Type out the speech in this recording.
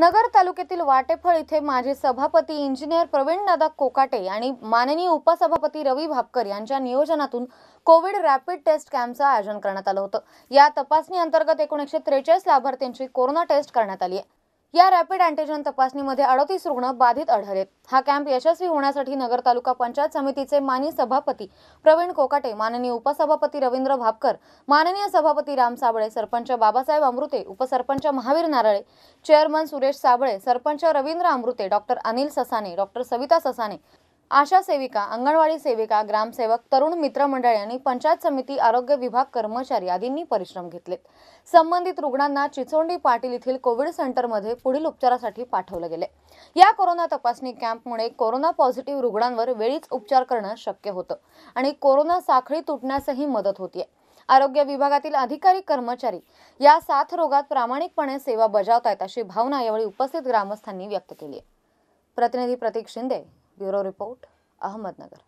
नगर तालुक्यातील वाटेफळ इथे माजी सभापती इंजिनियर प्रवीण दादा कोकाटे आणि माननीय उपसभापती रवी भापकर यांच्या नियोजनातून कोविड रॅपिड टेस्ट कॅम्पचं आयोजन करण्यात आलं होतं या तपासणी अंतर्गत एकोणीसशे त्रेचाळीस लाभार्थ्यांची कोरोना टेस्ट करण्यात आली आहे या रॅपिड अँटीजन तपासणीमध्ये अडतीस रुग्ण बाधित आढळले हा कॅम्प यशस्वी होण्यासाठी नगर तालुका पंचायत समितीचे मानी सभापती प्रवीण कोकाटे माननीय उपसभापती रवींद्र भापकर माननीय सभापती राम साबळे सरपंच बाबासाहेब अमृते उपसरपंच Mahavir Narale chairman Suresh Sable sarpanch Ravindra Amrute doctor Anil Sasane doctor Savita Sasane Asha सेविका अंगणवाडी सेविका ग्रामसेवक तरुण मित्र आणि पंचायत समिती आरोग्य विभाग कर्मचारी आदींनी परिश्रम घेतलेत संबंधित रुग्णांना चिचोंडी पाटील येथील कोविड सेंटरमध्ये पुढील उपचारासाठी पाठवलं गेले या कोरोना तपासणी कॅम्पमुळे कोरोना पॉझिटिव्ह रुग्णांवर वेळीच उपचार करणं शक्य होतं आणि कोरोना साखळी तुटण्यासही मदत होतीये आरोग्य विभागातील अधिकारी कर्मचारी या साथ रोगात प्रामाणिकपणे सेवा बजावतायत अशी भावना यावेळी उपस्थित ग्रामस्थांनी व्यक्त केली आहे प्रतिनिधी प्रतीक शिंदे ब्युरो रिपोर्ट अहमदनगर